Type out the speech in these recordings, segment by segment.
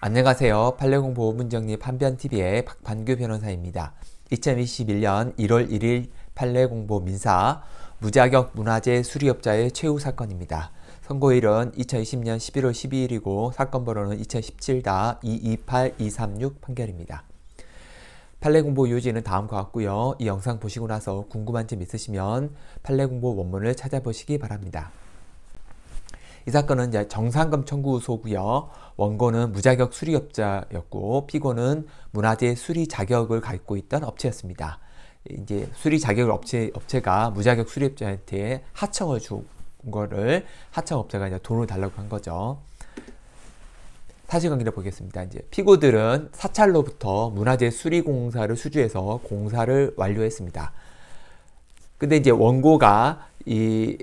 안녕하세요. 판례공보문정리 판변TV의 박판규 변호사입니다. 2021년 1월 1일 판례공보 민사 무자격 문화재 수리업자의 최후 사건입니다. 선고일은 2020년 11월 12일이고 사건 번호는 2017-228236 판결입니다. 판례공보 요지는 다음과 같고요. 이 영상 보시고 나서 궁금한 점 있으시면 판례공보 원문을 찾아보시기 바랍니다. 이 사건은 이제 정상금 청구 소고요. 원고는 무자격 수리업자였고 피고는 문화재 수리 자격을 갖고 있던 업체였습니다. 이제 수리 자격을 업체 업체가 무자격 수리업자한테 하청을 준 거를 하청 업체가 이제 돈을 달라고 한 거죠. 사실관계를 보겠습니다. 이제 피고들은 사찰로부터 문화재 수리 공사를 수주해서 공사를 완료했습니다. 근데 이제 원고가 이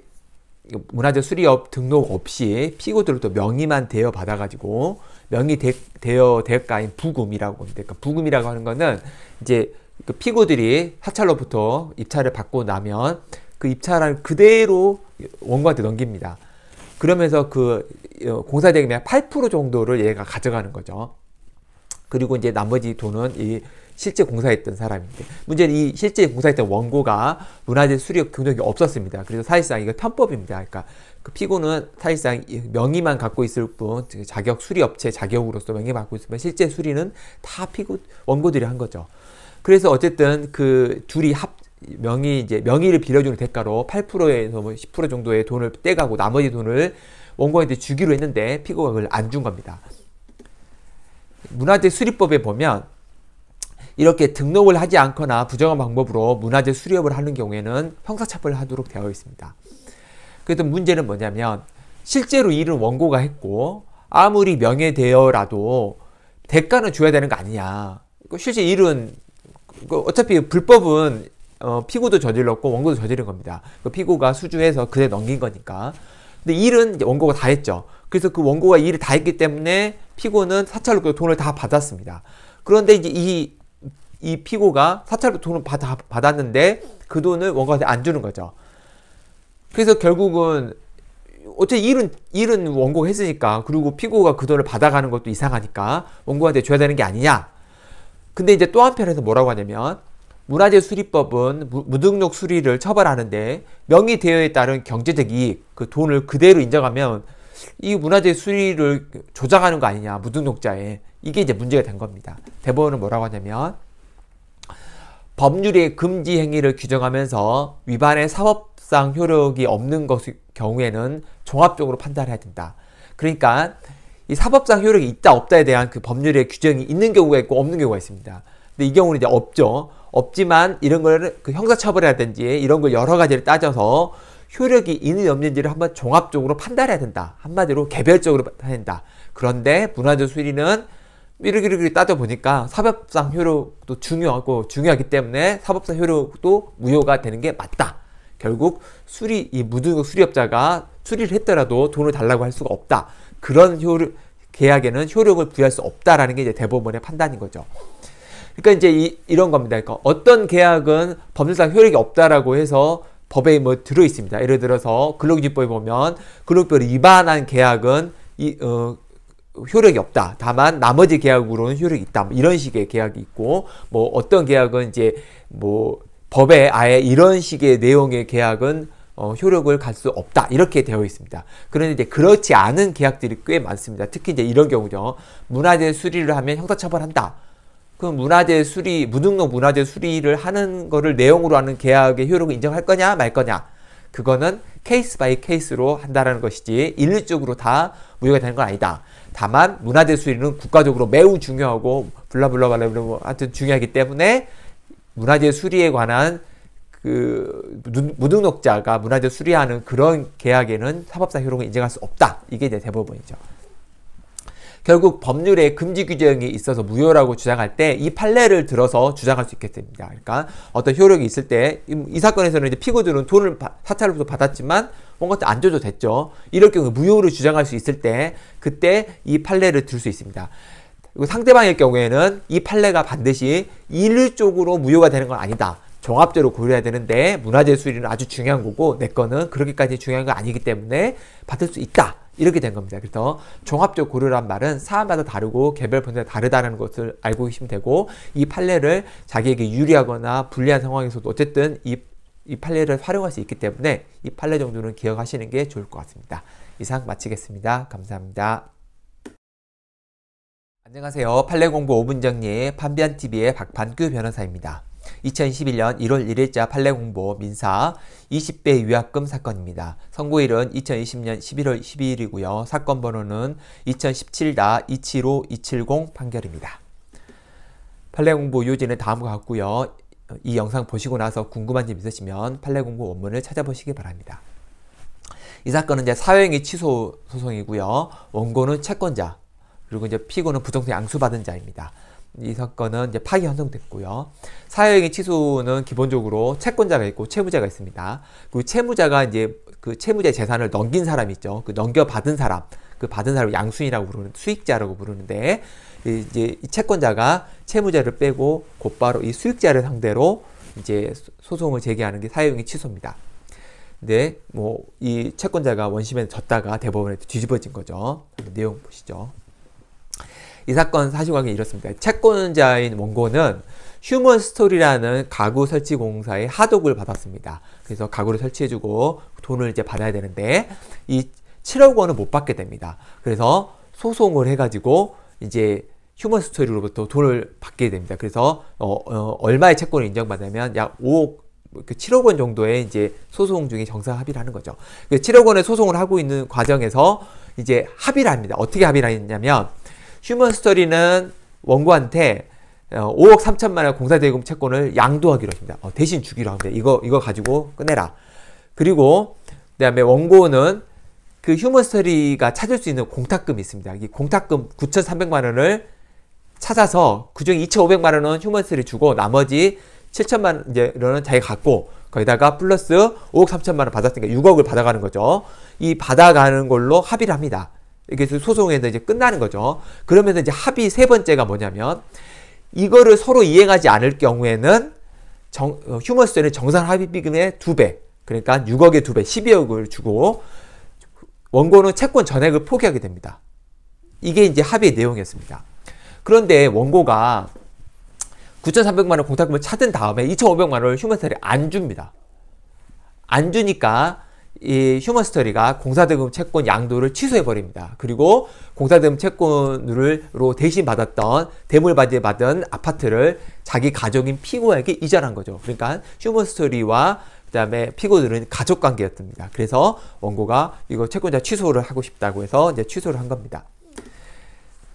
문화재 수리업 등록 없이 피고들을 또 명의만 대여 받아가지고 명의 대, 대여 대가인 부금이라고 합니다. 그러니까 부금이라고 하는 거는 이제 그 피고들이 하찰로부터 입찰을 받고 나면 그 입찰을 그대로 원고한테 넘깁니다. 그러면서 그 어, 공사 대금의 8% 정도를 얘가 가져가는 거죠. 그리고 이제 나머지 돈은 이 실제 공사했던 사람인데 문제는 이 실제 공사했던 원고가 문화재 수리업 경력이 없었습니다. 그래서 사실상 이거 편법입니다. 그러니까 그 피고는 사실상 명의만 갖고 있을 뿐 그 자격 수리업체 자격으로서 명의 갖고 있으면 실제 수리는 다 피고 원고들이 한 거죠. 그래서 어쨌든 그 둘이 합 명의 이제 명의를 빌려주는 대가로 8%에서 뭐10% 정도의 돈을 떼가고 나머지 돈을 원고한테 주기로 했는데 피고가 그걸 안 준 겁니다. 문화재 수리법에 보면 이렇게 등록을 하지 않거나 부정한 방법으로 문화재 수리업을 하는 경우에는 형사처벌을 하도록 되어 있습니다. 그래도 문제는 뭐냐면 실제로 일을 원고가 했고 아무리 명예대여라도 대가는 줘야 되는 거 아니냐. 그 실제 일은 그 어차피 불법은 어, 피고도 저질렀고 원고도 저지른 겁니다. 그 피고가 수주해서 그에 넘긴 거니까. 근데 일은 원고가 다 했죠. 그래서 그 원고가 일을 다 했기 때문에 피고는 사찰로 돈을 다 받았습니다. 그런데 이제 이이 피고가 사찰로 돈을 받아, 받았는데 그 돈을 원고한테 안 주는 거죠. 그래서 결국은 어째 일은 일은 원고가 했으니까 그리고 피고가 그 돈을 받아가는 것도 이상하니까 원고한테 줘야 되는 게 아니냐. 근데 이제 또 한편에서 뭐라고 하냐면 문화재 수리법은 무등록 수리를 처벌하는데 명의 대여에 따른 경제적 이익 그 돈을 그대로 인정하면 이 문화재 수리를 조작하는 거 아니냐 무등록자에 이게 이제 문제가 된 겁니다. 대법원은 뭐라고 하냐면 법률의 금지 행위를 규정하면서 위반의 사법상 효력이 없는 것의 경우에는 종합적으로 판단해야 된다. 그러니까 이 사법상 효력이 있다 없다에 대한 그 법률의 규정이 있는 경우가 있고 없는 경우가 있습니다. 근데 이 경우는 이제 없죠. 없지만 이런 걸그 형사처벌이라든지 이런 걸 여러 가지를 따져서 효력이 있는 없는지를 한번 종합적으로 판단해야 된다. 한마디로 개별적으로 판단해야된다 그런데 문화적 수리는 이렇게 이렇게 따져보니까 사법상 효력도 중요하고 중요하기 때문에 사법상 효력도 무효가 되는 게 맞다. 결국 수리 이 무등록 수리업자가 수리를 했더라도 돈을 달라고 할 수가 없다. 그런 효력 계약에는 효력을 부여할 수 없다라는 게 이제 대법원의 판단인 거죠. 그러니까 이제 이, 이런 겁니다. 그러니까 어떤 계약은 법률상 효력이 없다라고 해서 법에 뭐 들어 있습니다. 예를 들어서 근로기준법에 보면 근로기준법을 위반한 계약은 이 어, 효력이 없다. 다만 나머지 계약으로는 효력이 있다. 뭐 이런 식의 계약이 있고 뭐 어떤 계약은 이제 뭐 법에 아예 이런 식의 내용의 계약은 어, 효력을 갈 수 없다 이렇게 되어 있습니다. 그런데 이제 그렇지 않은 계약들이 꽤 많습니다. 특히 이제 이런 경우죠. 문화재 수리를 하면 형사처벌한다. 그럼 문화재 수리 무등록 문화재 수리를 하는 거를 내용으로 하는 계약의 효력을 인정할 거냐 말 거냐 그거는 케이스 바이 케이스로 한다라는 것이지 일률적으로 다 무효가 되는 건 아니다. 다만 문화재 수리는 국가적으로 매우 중요하고 블라블라 말하뭐 하여튼 중요하기 때문에 문화재 수리에 관한 그 무등록자가 문화재 수리하는 그런 계약에는 사법상 효력을 인정할 수 없다. 이게 이제 대법원이죠. 결국 법률에 금지 규정이 있어서 무효라고 주장할 때 이 판례를 들어서 주장할 수 있게 됩니다. 그러니까 어떤 효력이 있을 때 이 사건에서는 이제 피고들은 돈을 사찰로부터 받았지만 뭔가 안 줘도 됐죠. 이럴 경우 무효를 주장할 수 있을 때 그때 이 판례를 들 수 있습니다. 상대방의 경우에는 이 판례가 반드시 일률적으로 무효가 되는 건 아니다. 종합적으로 고려해야 되는데 문화재 수리는 아주 중요한 거고 내 거는 그렇게까지 중요한 거 아니기 때문에 받을 수 있다. 이렇게 된 겁니다. 그래서 종합적 고려란 말은 사안마다 다르고 개별 분야 다르다는 것을 알고 계시면 되고 이 판례를 자기에게 유리하거나 불리한 상황에서도 어쨌든 이이 판례를 활용할 수 있기 때문에 이 판례 정도는 기억하시는 게 좋을 것 같습니다. 이상 마치겠습니다. 감사합니다. 안녕하세요. 판례 공부 5분 정리 판변TV의 박판규 변호사입니다. 2021년 1월 1일자 판례 공보 민사 20배 위약금 사건입니다. 선고일은 2020년 11월 12일이고요. 사건 번호는 2017-275-270 판결입니다. 판례 공보 요지는 다음과 같고요. 이 영상 보시고 나서 궁금한 점 있으시면 판례공고 원문을 찾아보시기 바랍니다. 이 사건은 이제 사회행위 취소 소송이고요. 원고는 채권자, 그리고 이제 피고는 부정성 양수받은 자입니다. 이 사건은 이제 파기 형성됐고요. 사회행위 취소는 기본적으로 채권자가 있고 채무자가 있습니다. 그 채무자가 이제 그 채무자의 재산을 넘긴 사람 있죠. 그 넘겨받은 사람, 그 받은 사람을 양수인이라고 부르는 수익자라고 부르는데 그 이제 이 채권자가 채무자를 빼고 곧바로 이 수익자를 상대로 이제 소송을 제기하는 게사용의 취소입니다. 근데 뭐 이 채권자가 원심에 졌다가 대법원에 뒤집어진 거죠. 그 내용 보시죠. 이 사건 사실관계 이렇습니다. 채권자인 원고는 휴먼 스토리라는 가구 설치 공사의 하독을 받았습니다. 그래서 가구를 설치해주고 돈을 이제 받아야 되는데 이 7억 원을 못 받게 됩니다. 그래서 소송을 해가지고 이제 휴먼 스토리로부터 돈을 받게 됩니다. 그래서 어, 어, 얼마의 채권을 인정받냐면 약 5억 7억 그 원 정도의 이제 소송 중에 정상 합의를 하는 거죠. 7억 그 원의 소송을 하고 있는 과정에서 이제 합의를 합니다. 어떻게 합의를 했냐면 휴먼 스토리는 원고한테 5억 어, 3천만 원 공사 대금 채권을 양도하기로 합니다. 어, 대신 주기로 합니다. 이거 이거 가지고 끝내라. 그리고 그다음에 원고는 그 휴먼 스토리가 찾을 수 있는 공탁금이 있습니다. 이 공탁금 9,300만 원을 찾아서 그중에 2,500만 원은 휴먼스를 주고 나머지 7천만 원은 자기 갖고 거기다가 플러스 5억 3천만 원 받았으니까 6억을 받아가는 거죠. 이 받아가는 걸로 합의를 합니다. 이게 그 소송에서 이제 끝나는 거죠. 그러면서 이제 합의 세 번째가 뭐냐면 이거를 서로 이행하지 않을 경우에는 정, 어, 휴먼스는 정산 합의 비금의 두 배, 그러니까 6억의 두 배, 12억을 주고 원고는 채권 전액을 포기하게 됩니다. 이게 이제 합의 내용이었습니다. 그런데 원고가 9,300만 원 공탁금을 찾은 다음에 2,500만 원을 휴먼스토리 안 줍니다. 안 주니까 이 휴먼스토리가 공사대금 채권 양도를 취소해버립니다. 그리고 공사대금 채권으로 대신 받았던 대물받이 받은 아파트를 자기 가족인 피고에게 이전한 거죠. 그러니까 휴먼스토리와 그다음에 피고들은 가족 관계였습니다. 그래서 원고가 이거 채권자 취소를 하고 싶다고 해서 이제 취소를 한 겁니다.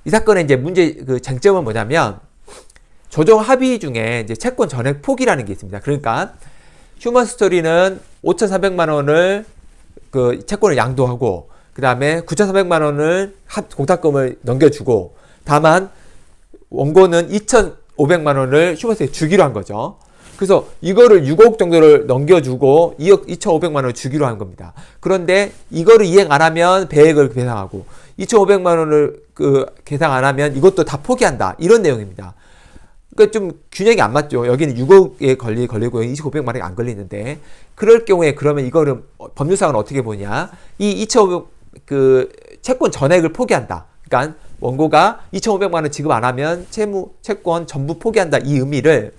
이 사건의 이제 문제 그 쟁점은 뭐냐면 조정 합의 중에 이제 채권 전액 포기라는 게 있습니다. 그러니까 휴먼 스토리는 5,300만 원을 그 채권을 양도하고 그 다음에 9,300만 원을 공탁금을 넘겨주고 다만 원고는 2,500만 원을 휴먼스에 주기로 한 거죠. 그래서 이거를 6억 정도를 넘겨주고 2억 2,500만 원을 주기로 한 겁니다. 그런데 이거를 이행 안 하면 배액을 배상하고 2,500만 원을 그 계상 안 하면 이것도 다 포기한다. 이런 내용입니다. 그러니까 좀 균형이 안 맞죠. 여기는 6억에 걸리, 걸리고 여 2,500만 원이 안 걸리는데 그럴 경우에 그러면 이거를 법률상은 어떻게 보냐. 이 2,500, 그 채권 전액을 포기한다. 그러니까 원고가 2,500만 원 지급 안 하면 채무, 채권 전부 포기한다. 이 의미를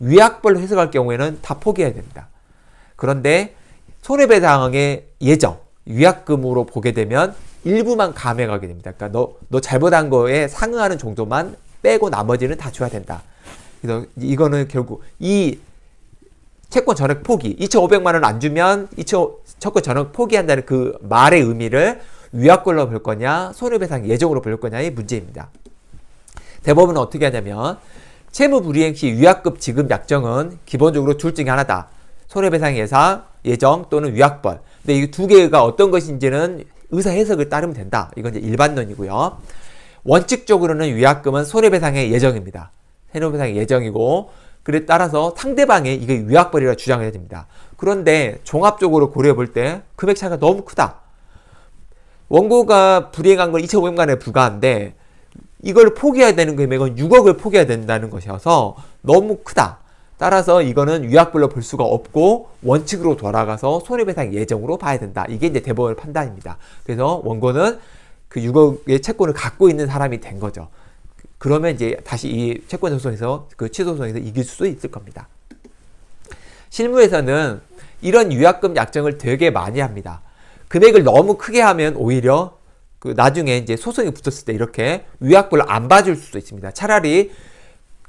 위약벌로 해석할 경우에는 다 포기해야 됩니다. 그런데 손해배상의 예정, 위약금으로 보게 되면 일부만 감액하게 됩니다. 그러니까 너, 너 잘못한 거에 상응하는 정도만 빼고 나머지는 다 줘야 된다. 그래서 이거는 결국 이 채권 전액 포기, 2,500만 원 안 주면 2 0 채권 전액 포기한다는 그 말의 의미를 위약권으로 볼 거냐, 손해배상 예정으로 볼 거냐의 문제입니다. 대법원은 어떻게 하냐면 채무불이행 시 위약급 지급 약정은 기본적으로 둘 중에 하나다. 손해배상 예상, 예정 또는 위약벌. 근데 이 두 개가 어떤 것인지는 의사 해석을 따르면 된다. 이건 이제 일반론이고요. 원칙적으로는 위약금은 손해배상의 예정입니다. 손해배상의 예정이고 그에 따라서 상대방의 이게 위약벌이라 주장 해야 됩니다. 그런데 종합적으로 고려해 볼 때 금액 차이가 너무 크다. 원고가 불이행한 건 2,500만 원에 불과한데 이걸 포기해야 되는 금액은 6억을 포기해야 된다는 것이어서 너무 크다. 따라서 이거는 위약불로 볼 수가 없고 원칙으로 돌아가서 손해배상 예정으로 봐야 된다. 이게 이제 대법원 판단입니다. 그래서 원고는 그 6억의 채권을 갖고 있는 사람이 된 거죠. 그러면 이제 다시 이 채권 소송에서 그 취소소송에서 이길 수도 있을 겁니다. 실무에서는 이런 위약금 약정을 되게 많이 합니다. 금액을 너무 크게 하면 오히려 그 나중에 이제 소송이 붙었을 때 이렇게 위약불로 안 봐줄 수도 있습니다. 차라리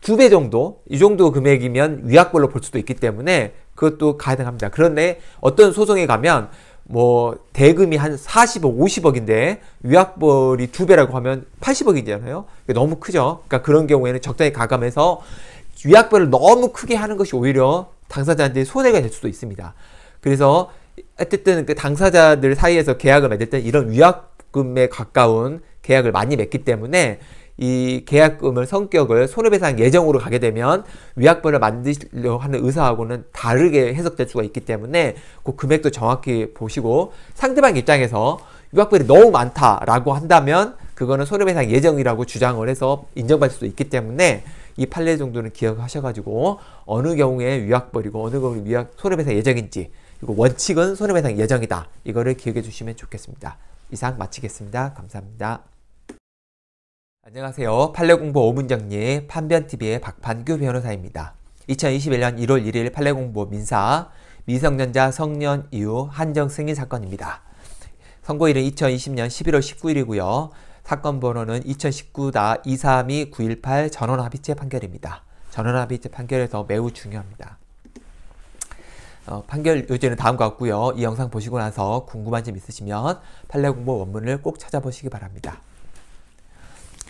두 배 정도 이 정도 금액이면 위약불로 볼 수도 있기 때문에 그것도 가능합니다. 그런데 어떤 소송에 가면 뭐 대금이 한 40억, 50억인데 위약벌이 두 배라고 하면 80억이잖아요. 너무 크죠. 그러니까 그런 경우에는 적당히 가감해서 위약벌을 너무 크게 하는 것이 오히려 당사자한테 손해가 될 수도 있습니다. 그래서 어쨌든 그 당사자들 사이에서 계약을 맺을 때 이런 위약 계약금에 가까운 계약을 많이 맺기 때문에 이 계약금을 성격을 손해배상 예정으로 가게 되면 위약벌을 만드려 하는 의사하고는 다르게 해석될 수가 있기 때문에 그 금액도 정확히 보시고 상대방 입장에서 위약벌이 너무 많다라고 한다면 그거는 손해배상 예정이라고 주장을 해서 인정받을 수도 있기 때문에 이 판례 정도는 기억하셔가지고 어느 경우에 위약벌이고 어느 경우에 위약 손해배상 예정인지 그리고 원칙은 손해배상 예정이다 이거를 기억해 주시면 좋겠습니다. 이상 마치겠습니다. 감사합니다. 안녕하세요. 판례공부 5문정리 판변TV의 박판규 변호사입니다. 2021년 1월 1일 판례공부 민사 미성년자 성년 이후 한정 승인 사건입니다. 선고일은 2020년 11월 19일이고요. 사건 번호는 2 0 1 9 232-918 전원합의체 판결입니다. 전원합의체 판결에서 매우 중요합니다. 어, 판결 요지는 다음과 같고요. 이 영상 보시고 나서 궁금한 점 있으시면 판례 공부 원문을 꼭 찾아보시기 바랍니다.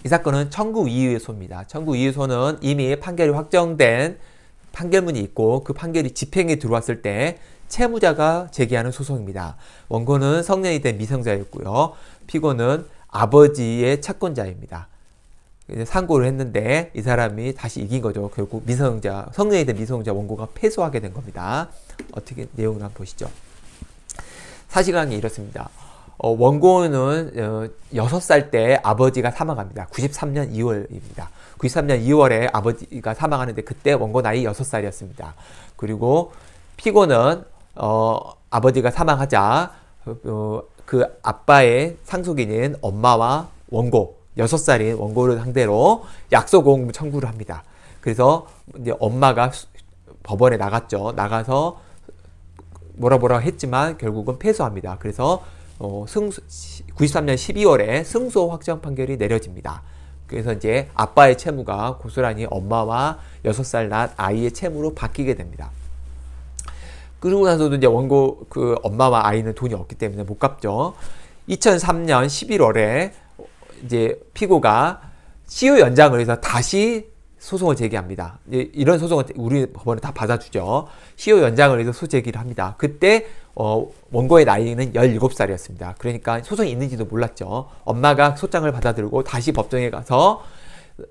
이 사건은 청구 이의소입니다. 청구 이의소는 이미 판결이 확정된 판결문이 있고 그 판결이 집행에 들어왔을 때 채무자가 제기하는 소송입니다. 원고는 성년이 된 미성자였고요. 피고는 아버지의 채권자입니다. 상고를 했는데 이 사람이 다시 이긴 거죠. 결국 미성자 성년이 된 미성자 원고가 패소하게 된 겁니다. 어떻게 내용을 한번 보시죠. 사실관계 이렇습니다. 어, 원고는 어, 6살 때 아버지가 사망합니다. 93년 2월입니다. 93년 2월에 아버지가 사망하는데 그때 원고 나이 6살이었습니다. 그리고 피고는 어, 아버지가 사망하자 어, 그 아빠의 상속인인 엄마와 원고 6 살인 원고를 상대로 약소 공금 청구를 합니다. 그래서 이제 엄마가 법원에 나갔죠. 나가서 뭐라 뭐라 했지만 결국은 패소합니다. 그래서 어, 승소, 93년 12월에 승소 확정 판결이 내려집니다. 그래서 이제 아빠의 채무가 고스란히 엄마와 6살 낳 아이의 채무로 바뀌게 됩니다. 그러고 나서도 이제 원고 그 엄마와 아이는 돈이 없기 때문에 못 갚죠. 2003년 11월에 이제 피고가 CU e 연장을 해서 다시 소송을 제기합니다. 이런 소송은 우리 법원은 다 받아주죠. 시효 e 연장을 해서 소제기를 합니다. 그때 어, 원고의 나이는 17살이었습니다. 그러니까 소송이 있는지도 몰랐죠. 엄마가 소장을 받아들고 다시 법정에 가서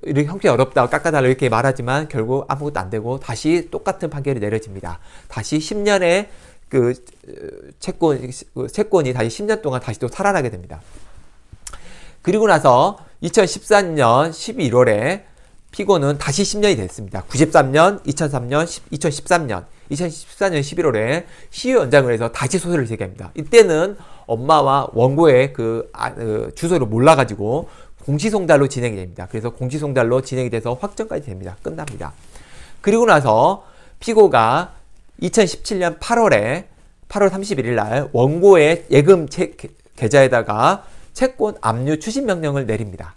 이렇게 형편이 어렵다, 깎아달라 이렇게 말하지만 결국 아무것도 안 되고 다시 똑같은 판결이 내려집니다. 다시 10년의 그 어, 채권, 그 채권이 다시 10년 동안 다시 또 살아나게 됩니다. 그리고 나서 2013년 11월에 피고는 다시 10년이 됐습니다. 93년, 2003년, 10, 2013년, 2014년 11월에 시효 연장을 해서 다시 소송을 제기합니다. 이때는 엄마와 원고의 그, 아, 그 주소를 몰라가지고 공시송달로 진행이 됩니다. 그래서 공시송달로 진행이 돼서 확정까지 됩니다. 끝납니다. 그리고 나서 피고가 2017년 8월에 8월 31일 날 원고의 예금 체, 계좌에다가 채권 압류 추진 명령을 내립니다.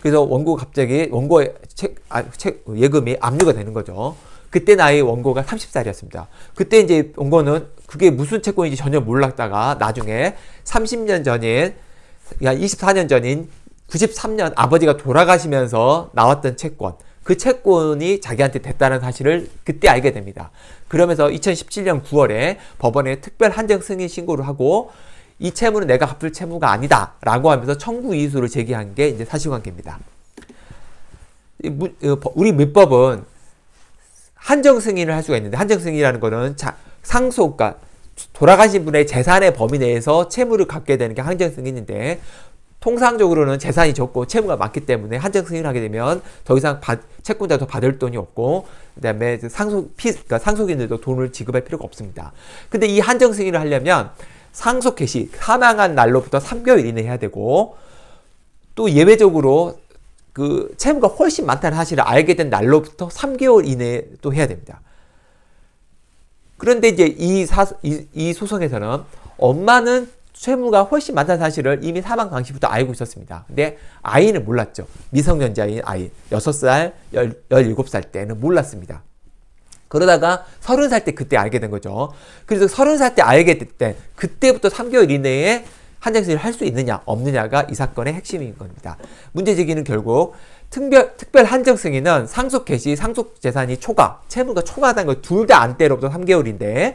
그래서 원고 갑자기 원고의 채, 아, 채, 예금이 압류가 되는 거죠. 그때 나이 원고가 30살이었습니다. 그때 이제 원고는 그게 무슨 채권인지 전혀 몰랐다가 나중에 30년 전인 24년 전인 93년 아버지가 돌아가시면서 나왔던 채권 그 채권이 자기한테 됐다는 사실을 그때 알게 됩니다. 그러면서 2017년 9월에 법원에 특별 한정 승인 신고를 하고 이 채무는 내가 갚을 채무가 아니다. 라고 하면서 청구 이의수를 제기한 게 이제 사실관계입니다. 우리 민법은 한정 승인을 할 수가 있는데 한정 승인이라는 거는 상속가 그러니까 돌아가신 분의 재산의 범위 내에서 채무를 갚게 되는 게 한정 승인인데 통상적으로는 재산이 적고 채무가 많기 때문에 한정 승인을 하게 되면 더 이상 채권자도 받을 돈이 없고 그다음에 상속 피, 그러니까 상속인들도 돈을 지급할 필요가 없습니다. 근데 이 한정 승인을 하려면 상속 해시 사망한 날로부터 3개월 이내 해야 되고 또 예외적으로 그 채무가 훨씬 많다는 사실을 알게 된 날로부터 3개월 이내에 또 해야 됩니다. 그런데 이제 이, 사, 이, 이 소송에서는 엄마는 채무가 훨씬 많다는 사실을 이미 사망 당시부터 알고 있었습니다. 근데 아이는 몰랐죠. 미성년자인 아이, 6살, 17살 때는 몰랐습니다. 그러다가 서른 살 때 그때 알게 된 거죠. 그래서 서른 살 때 알게 됐때 그때부터 3개월 이내에 한장수를 할수 있느냐 없느냐가 이 사건의 핵심인 겁니다. 문제 제기는 결국 특별, 특별 한정 승인은 상속 개시, 상속 재산이 초과, 채무가 초과하다는 걸 둘 다 안때로부터 3개월인데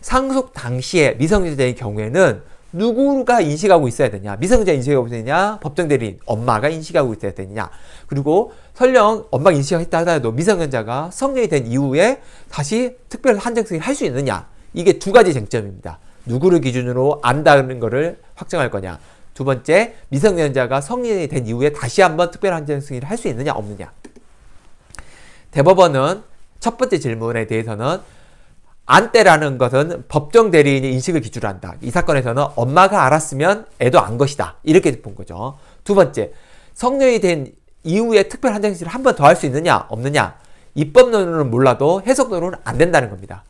상속 당시에 미성년자의 경우에는 누구가 인식하고 있어야 되냐? 미성년자 인식하고 있어야 되냐? 법정 대리인 엄마가 인식하고 있어야 되냐? 그리고 설령 엄마가 인식했다 하더라도 미성년자가 성년이 된 이후에 다시 특별 한정 승인을 할 수 있느냐? 이게 두 가지 쟁점입니다. 누구를 기준으로 안다는 것을 확정할 거냐? 두 번째, 미성년자가 성인이 된 이후에 다시 한번 특별 한정 승인을 할 수 있느냐 없느냐? 대법원은 첫 번째 질문에 대해서는 안때라는 것은 법정 대리인이 인식을 기준으로 한다. 이 사건에서는 엄마가 알았으면 애도 안 것이다. 이렇게 본 거죠. 두 번째, 성년이 된 이후에 특별 한정실을 한번 더 할 수 있느냐 없느냐 입법론으로는 몰라도 해석론으로는 안 된다는 겁니다.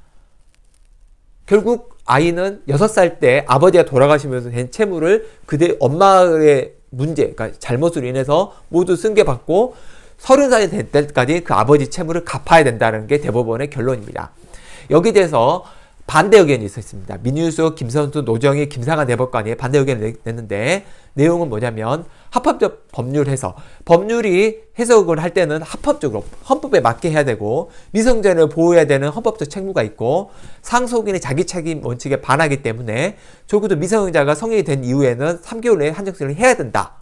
결국 아이는 6살 때 아버지가 돌아가시면서 된 채무를 그대 엄마의 문제, 그러니까 잘못으로 인해서 모두 승계받고 30살이 될 때까지 그 아버지 채무를 갚아야 된다는 게 대법원의 결론입니다. 여기에 대해서 반대 의견이 있었습니다. 민유수, 김선수, 노정희, 김상한 대법관이 네 반대 의견을 냈는데 내용은 뭐냐면 합법적 법률해서 법률이 해석을 할 때는 합법적으로 헌법에 맞게 해야 되고 미성년을 보호해야 되는 헌법적 책무가 있고 상속인의 자기 책임 원칙에 반하기 때문에 적어도 미성년자가 성인이 된 이후에는 3개월 내에 한정수를 해야 된다.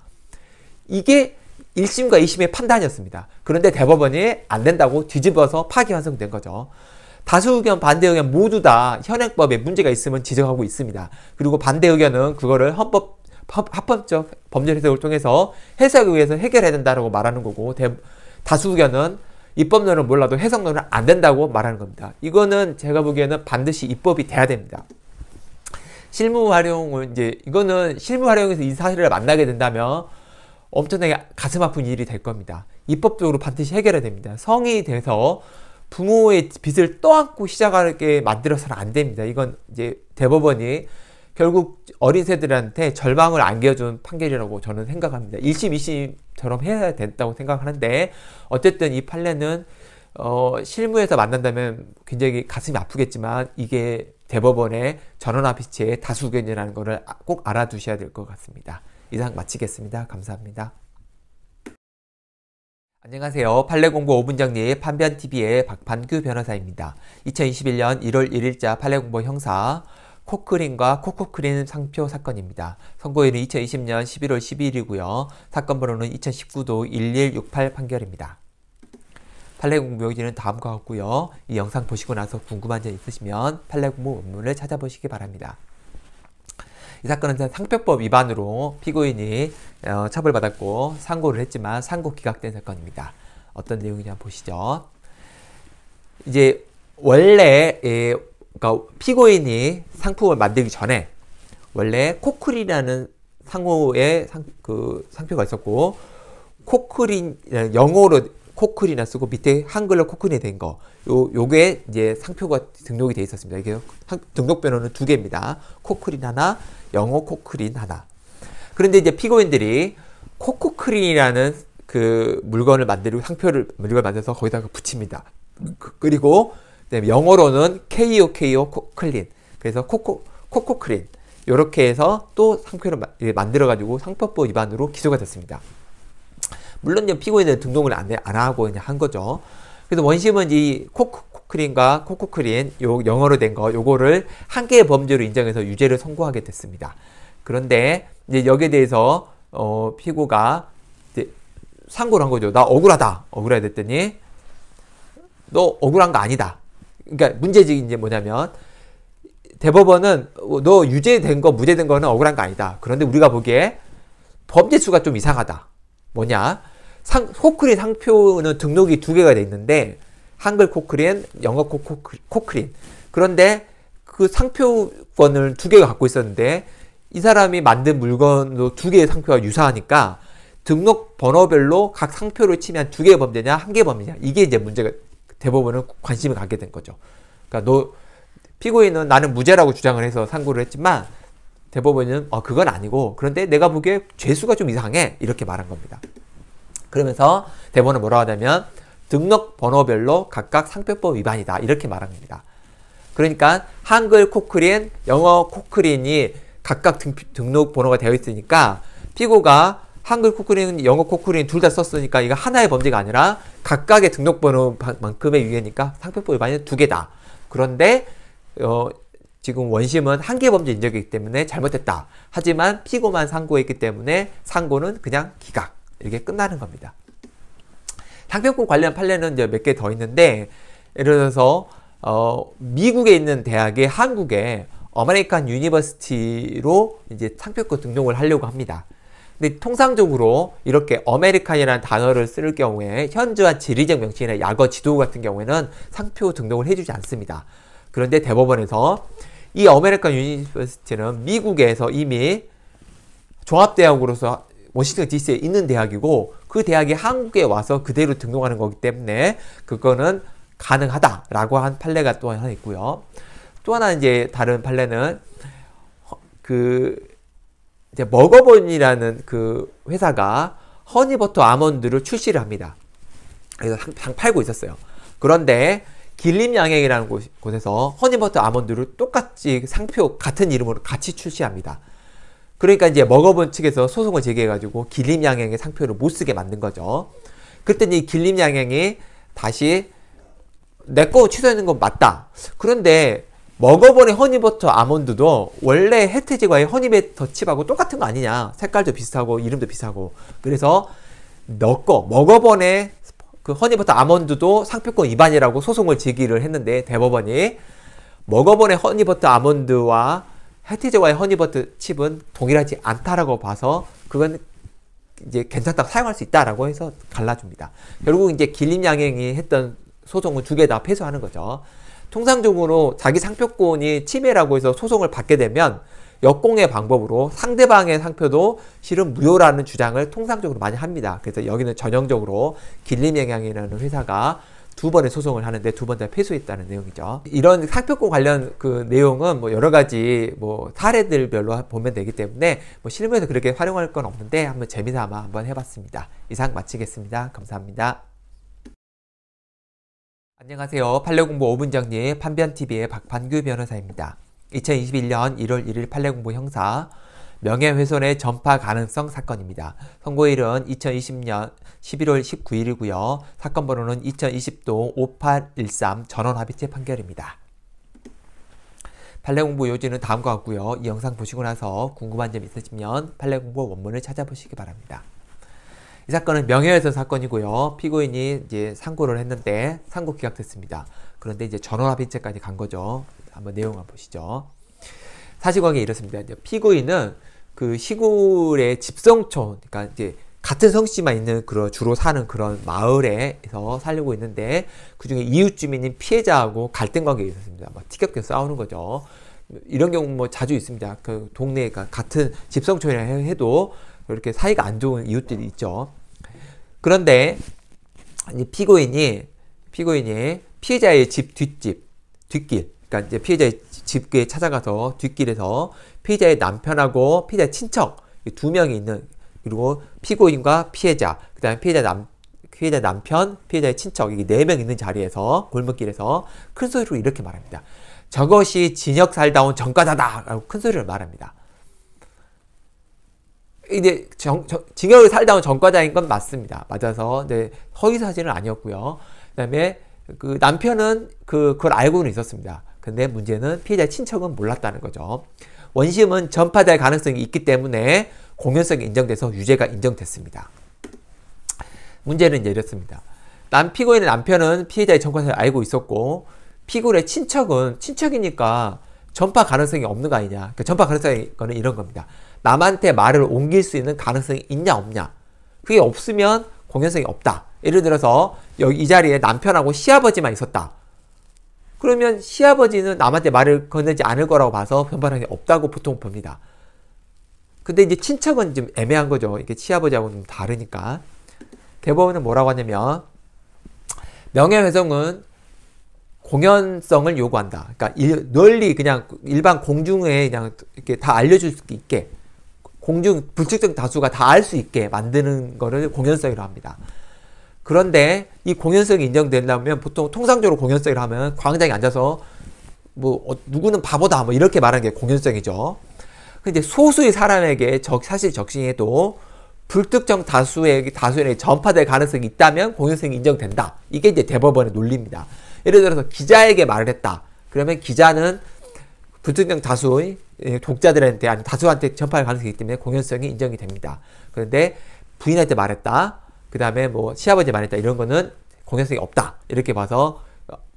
이게 1심과 2심의 판단이었습니다. 그런데 대법원이 안 된다고 뒤집어서 파기환송된 거죠. 다수 의견, 반대 의견 모두 다 현행법에 문제가 있음을 지적하고 있습니다. 그리고 반대 의견은 그거를 헌법 합법적 법률 해석을 통해서 해석에 의해서 해결해야 된다라고 말하는 거고 대, 다수 의견은 입법론은 몰라도 해석론은 안 된다고 말하는 겁니다. 이거는 제가 보기에는 반드시 입법이 돼야 됩니다. 실무 활용은 이제 이거는 실무 활용에서 이 사실을 만나게 된다면 엄청나게 가슴 아픈 일이 될 겁니다. 입법적으로 반드시 해결해야 됩니다. 성이 돼서 부모의 빚을 떠안고 시작하게 만들어서는 안 됩니다. 이건 이제 대법원이 결국 어린 세들한테 절망을 안겨준 판결이라고 저는 생각합니다. 1심, 2심처럼 해야 된다고 생각하는데 어쨌든 이 판례는 어, 실무에서 만난다면 굉장히 가슴이 아프겠지만 이게 대법원의 전원합의체의 다수견이라는 것을 꼭 알아두셔야 될 것 같습니다. 이상 마치겠습니다. 감사합니다. 안녕하세요. 판례공부 5분정리 판변TV의 박판규 변호사입니다. 2021년 1월 1일자 판례공부 형사 코크린과 코코크린 상표 사건입니다. 선고일은 2020년 11월 12일이고요. 사건 번호는 2019도 1168 판결입니다. 판례공부 용지는 다음과 같고요. 이 영상 보시고 나서 궁금한 점 있으시면 판례공부 원문을 찾아보시기 바랍니다. 이 사건은 상표법 위반으로 피고인이 어, 처벌받았고 상고를 했지만 상고 기각된 사건입니다. 어떤 내용인지 보시죠. 이제 원래 예, 그러니까 피고인이 상품을 만들기 전에 원래 코클이라는 상호의 상, 그 상표가 있었고 코클인 영어로 코클이나 쓰고 밑에 한글로 코클이 된 거. 요, 요게 이제 상표가 등록이 되어 있었습니다. 이게 등록 번호는 두 개입니다. 코클인 하나, 영어 코클인 하나. 그런데 이제 피고인들이 코코크린이라는 그 물건을 만들고 상표를 물건을 만들어서 거기다가 붙입니다. 그, 그리고 영어로는 KOKO 코클린. 그래서 코코 코코크린. 이렇게 해서 또 상표를 만들어 가지고 상법법 위반으로 기소가 됐습니다. 물론 이제 피고인은 등록을 안, 안 하고 그냥 한 거죠. 그래서 원심은 이 코코크린과 코코크린 요 영어로 된 거 요거를 한 개의 범죄로 인정해서 유죄를 선고하게 됐습니다. 그런데 이제 여기에 대해서 어, 피고가 상고를 한 거죠. 나 억울하다. 억울하다 했더니 너 억울한 거 아니다. 그러니까 문제지 이제 뭐냐면 대법원은 너 유죄된 거 무죄된 거는 억울한 거 아니다. 그런데 우리가 보기에 범죄 수가 좀 이상하다. 뭐냐? 상, 코크린 상표는 등록이 두 개가 돼 있는데 한글 코크린, 영어 코크린. 그런데 그 상표권을 두 개가 갖고 있었는데 이 사람이 만든 물건도 두 개의 상표가 유사하니까 등록 번호별로 각 상표를 치면 두 개의 범죄냐, 한 개의 범죄냐. 이게 이제 문제가 대법원은 관심을 갖게 된 거죠. 그러니까 너 피고인은 나는 무죄라고 주장을 해서 상고를 했지만 대법원은 어, 그건 아니고 그런데 내가 보기에 죄수가 좀 이상해 이렇게 말한 겁니다. 그러면서 대법원은 뭐라고 하냐면 등록 번호별로 각각 상표법 위반이다 이렇게 말합니다. 그러니까 한글 코크린, 영어 코크린이 각각 등, 등록 번호가 되어 있으니까 피고가 한글 코크린, 영어 코크린 둘 다 썼으니까 이거 하나의 범죄가 아니라 각각의 등록번호만큼의 위해니까 상표법 위반이 두 개다. 그런데 어, 지금 원심은 한계 범죄 인적이기 때문에 잘못했다. 하지만 피고만 상고했기 때문에 상고는 그냥 기각. 이렇게 끝나는 겁니다. 당평권 관련 판례는 몇 개 더 있는데 예를 들어서 어, 미국에 있는 대학이 한국에 어메리칸 유니버시티로 이제 상표권 등록을 하려고 합니다. 근데 통상적으로 이렇게 어메리칸이라는 단어를 쓸 경우에 현주와 지리적 명칭이나 약어 지도 같은 경우에는 상표 등록을 해주지 않습니다. 그런데 대법원에서 이 어메리칸 유니버시티는 미국에서 이미 종합대학으로서 워싱턴 DC에 있는 대학이고 그 대학이 한국에 와서 그대로 등록하는 거기 때문에 그거는 가능하다라고 한 판례가 또 하나 있고요. 또 하나 이제 다른 판례는 그 이제 먹어본이라는 그 회사가 허니버터 아몬드를 출시를 합니다. 그래서 팔고 있었어요. 그런데 길림양행이라는 곳, 곳에서 허니버터 아몬드를 똑같이 상표 같은 이름으로 같이 출시합니다. 그러니까 이제 먹어본 측에서 소송을 제기해가지고 길림양행의 상표를 못 쓰게 만든 거죠. 그랬더니 길림양행이 다시 내거 취소하는 건 맞다. 그런데 먹어버린 허니버터 아몬드도 원래 해태지과의 허니버터 칩하고 똑같은 거 아니냐. 색깔도 비슷하고 이름도 비슷하고. 그래서 너거 먹어버린 그 허니버터 아몬드도 상표권 위반이라고 소송을 제기를 했는데 대법원이 먹어본의 허니버터 아몬드와 해티즈와의 허니버터 칩은 동일하지 않다라고 봐서 그건 이제 괜찮다고 사용할 수 있다라고 해서 갈라줍니다. 결국 이제 길림양행이 했던 소송은 두개 다 패소하는 거죠. 통상적으로 자기 상표권이 침해라고 해서 소송을 받게 되면 역공의 방법으로 상대방의 상표도 실은 무효라는 주장을 통상적으로 많이 합니다. 그래서 여기는 전형적으로 길림영향이라는 회사가 두 번의 소송을 하는데 두번째 패소했다는 내용이죠. 이런 상표권 관련 그 내용은 뭐 여러 가지 뭐 사례들별로 보면 되기 때문에 뭐 실무에서 그렇게 활용할 건 없는데 한번 재미삼아 한번 해봤습니다. 이상 마치겠습니다. 감사합니다. 안녕하세요. 판례공부 5분장님 판변TV의 박판규 변호사입니다. 2021년 1월 1일 판례공보 형사 명예훼손의 전파 가능성 사건입니다. 선고일은 2020년 11월 19일이고요. 사건 번호는 2020동 5813 전원합의체 판결입니다. 판례공부 요지는 다음과 같고요. 이 영상 보시고 나서 궁금한 점 있으시면 판례공부 원문을 찾아보시기 바랍니다. 이 사건은 명예훼손 사건이고요. 피고인이 이제 상고를 했는데 상고 기각됐습니다. 그런데 이제 전원합의체까지 간 거죠. 한번 내용 한번 보시죠. 사실관계 이렇습니다. 피구이는 그 시골의 집성촌, 그러니까 이제 같은 성씨만 있는 그런 주로 사는 그런 마을에서 살려고 있는데 그중에 이웃 주민인 피해자하고 갈등 관계 있었습니다. 막 뭐 티격태격 싸우는 거죠. 이런 경우 뭐 자주 있습니다. 그 동네가 그러니까 같은 집성촌이라 해도 이렇게 사이가 안 좋은 이웃들이 있죠. 그런데 피고인이 피고인이 피해자의 집 뒷집 뒷길 그러니까 이제 피해자의 집에 찾아가서 뒷길에서 피해자의 남편하고 피해자의 친척 두 명이 있는 그리고 피고인과 피해자 그다음에 피해자 남 피해자 남편 피해자의 친척 이게 네 명 있는 자리에서 골목길에서 큰 소리로 이렇게 말합니다. 저것이 진역 살다온 전과자다라고 큰 소리를 말합니다. 이제 정, 정, 징역을 살다온 전과자인 건 맞습니다. 맞아서 근 허위 사실은 아니었고요. 그다음에 그 남편은 그 그걸 알고는 있었습니다. 근데 문제는 피해자 친척은 몰랐다는 거죠. 원심은 전파될 가능성이 있기 때문에 공연성이 인정돼서 유죄가 인정됐습니다. 문제는 이제 이렇습니다. 남 피고인의 남편은 피해자의 정권사를 알고 있었고 피고인의 친척은 친척이니까 전파 가능성이 없는 거 아니냐. 그 전파 가능성이 거는 이런 겁니다. 남한테 말을 옮길 수 있는 가능성이 있냐 없냐. 그게 없으면 공연성이 없다. 예를 들어서 여기 이 자리에 남편하고 시아버지만 있었다. 그러면 시아버지는 남한테 말을 건네지 않을 거라고 봐서 변발한게 없다고 보통 봅니다. 근데 이제 친척은 좀 애매한 거죠. 이게 시아버지하고 좀 다르니까. 대법원은 뭐라고 하냐면 명예훼손은 공연성을 요구한다. 그러니까 일, 널리 그냥 일반 공중에 그냥 이렇게 다 알려줄 수 있게 공중 불특정 다수가 다 알 수 있게 만드는 거를 공연성이라고 합니다. 그런데 이 공연성이 인정된다면 보통 통상적으로 공연성을 하면 광장에 앉아서 뭐 어, 누구는 바보다 뭐 이렇게 말하는 게 공연성이죠. 근데 소수의 사람에게 적, 사실 적신해도 불특정 다수의 다수에 전파될 가능성이 있다면 공연성이 인정된다. 이게 이제 대법원의 논리입니다. 예를 들어서 기자에게 말을 했다. 그러면 기자는 불특정 다수의 예, 독자들한테 아니 다수한테 전파할 가능성이 있기 때문에 공연성이 인정이 됩니다. 그런데 부인한테 말했다. 그 다음에 뭐 시아버지 말했다 이런 거는 공연성이 없다 이렇게 봐서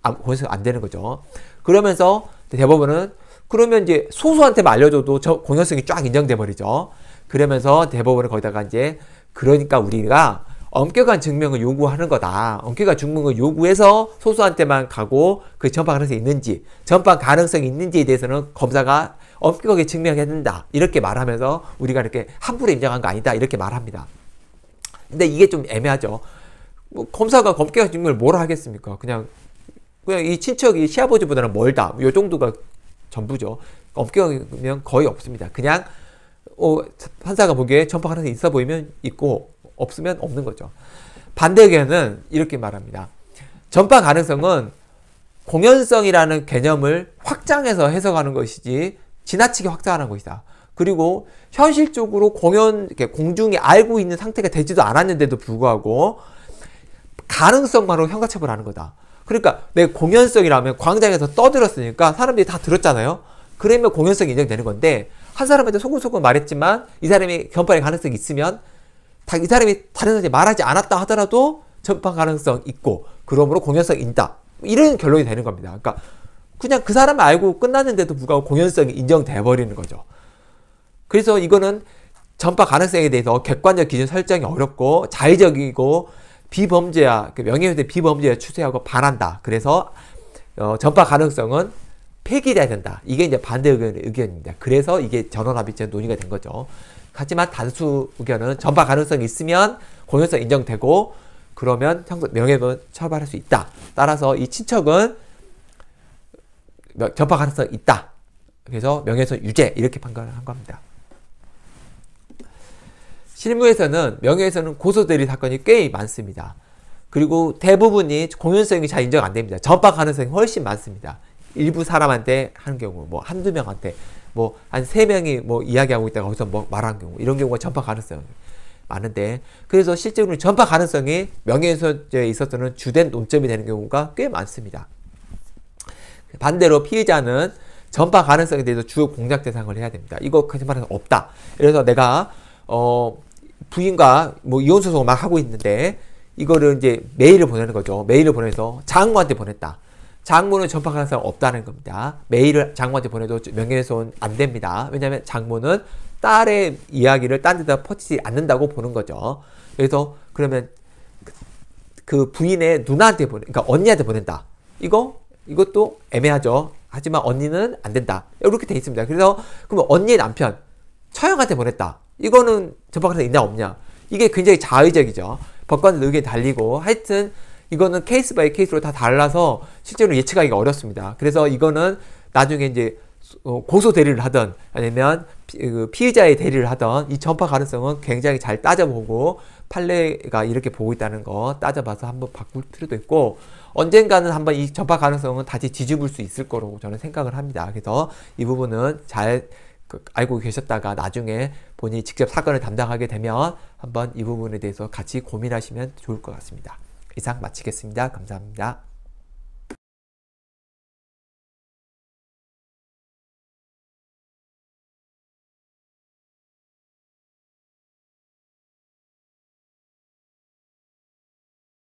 공연성 안 되는 거죠. 그러면서 대법원은 그러면 이제 소수한테만 알려줘도 저 공연성이 쫙 인정돼 버리죠. 그러면서 대법원은 거기다가 이제 그러니까 우리가 엄격한 증명을 요구하는 거다. 엄격한 증명을 요구해서 소수한테만 가고 그 전파 가능성이 있는지, 전파 가능성이 있는지에 대해서는 검사가 엄격하게 증명해야 된다. 이렇게 말하면서 우리가 이렇게 함부로 인정한거 아니다. 이렇게 말합니다. 근데 이게 좀 애매하죠. 뭐 검사가 검객 증명을 뭘 하겠습니까? 그냥 그냥 이 친척이 시아버지보다는 멀다. 요 정도가 전부죠. 엄격하면 거의 없습니다. 그냥 어, 판사가 보기에 전파가 하나 있어 보이면 있고 없으면 없는 거죠. 반대 의견은 이렇게 말합니다. 전파 가능성은 공연성이라는 개념을 확장해서 해석하는 것이지 지나치게 확장하는 것이다. 그리고 현실적으로 공연 공중에 알고 있는 상태가 되지도 않았는데도 불구하고 가능성 만으로 현가체벌 하는 거다. 그러니까 내 공연성이라면 광장에서 떠들었으니까 사람들이 다 들었잖아요. 그러면 공연성이 인정되는 건데 한 사람한테 소근소근 말했지만 이 사람이 견판의 가능성이 있으면 다, 이 사람이 다른 사람이 말하지 않았다 하더라도 전파 가능성 있고 그러므로 공연성 있다. 이런 결론이 되는 겁니다. 그러니까 그냥 그 사람을 알고 끝났는데도 불구하고 공연성이 인정돼 버리는 거죠. 그래서 이거는 전파 가능성에 대해서 객관적 기준 설정이 어렵고 자의적이고 비범죄와 그 명예훼손 비범죄와 추세하고 반한다. 그래서 어, 전파 가능성은 폐기돼야 된다. 이게 이제 반대 의견, 의견입니다. 그래서 이게 전원합의체 논의가 된 거죠. 하지만 단수 의견은 전파 가능성이 있으면 공연성 인정되고 그러면 형사 명예훼손 처벌할 수 있다. 따라서 이 친척은 전파 가능성 있다. 그래서 명예훼손 유죄 이렇게 판결을 한 겁니다. 실무에서는 명예에서는 고소되는 사건이 꽤 많습니다. 그리고 대부분이 공연성이 잘 인정 안 됩니다. 전파 가능성이 훨씬 많습니다. 일부 사람한테 하는 경우, 뭐 한두 명한테, 뭐 한 세 명이 뭐 이야기하고 있다가 거기서 뭐말하는 경우, 이런 경우가 전파 가능성이 많은데, 그래서 실제로 전파 가능성이 명예훼손에 있어서는 주된 논점이 되는 경우가 꽤 많습니다. 반대로 피해자는 전파 가능성에 대해서 주요 공작 대상을 해야 됩니다. 이거 거짓말해서 없다. 그래서 내가 어 부인과 뭐 이혼 소송을 막 하고 있는데 이거를 이제 메일을 보내는 거죠. 메일을 보내서 장모한테 보냈다. 장모는 전파하는 사람 없다는 겁니다. 메일을 장모한테 보내도 명예훼손 안 됩니다. 왜냐하면 장모는 딸의 이야기를 딴 데다 퍼치지 않는다고 보는 거죠. 그래서 그러면 그 부인의 누나한테 보내, 그러니까 언니한테 보낸다. 이거 이것도 애매하죠. 하지만 언니는 안 된다. 이렇게 돼 있습니다. 그래서 그러면 언니의 남편 처형한테 보냈다. 이거는 재판관에 있냐 없냐 이게 굉장히 자의적이죠. 법관들 의견이 달리고 하여튼 이거는 케이스 바이 케이스로 다 달라서 실제로 예측하기가 어렵습니다. 그래서 이거는 나중에 이제 어, 고소 대리를 하던 아니면 그 피의자의 대리를 하던 이 전파 가능성은 굉장히 잘 따져보고 판례가 이렇게 보고 있다는 거 따져봐서 한번 바꿀 필요도 있고 언젠가는 한번 이 전파 가능성은 다시 뒤집을 수 있을 거라고 저는 생각을 합니다. 그래서 이 부분은 잘그 알고 계셨다가 나중에 본인이 직접 사건을 담당하게 되면 한번 이 부분에 대해서 같이 고민하시면 좋을 것 같습니다. 이상 마치겠습니다. 감사합니다.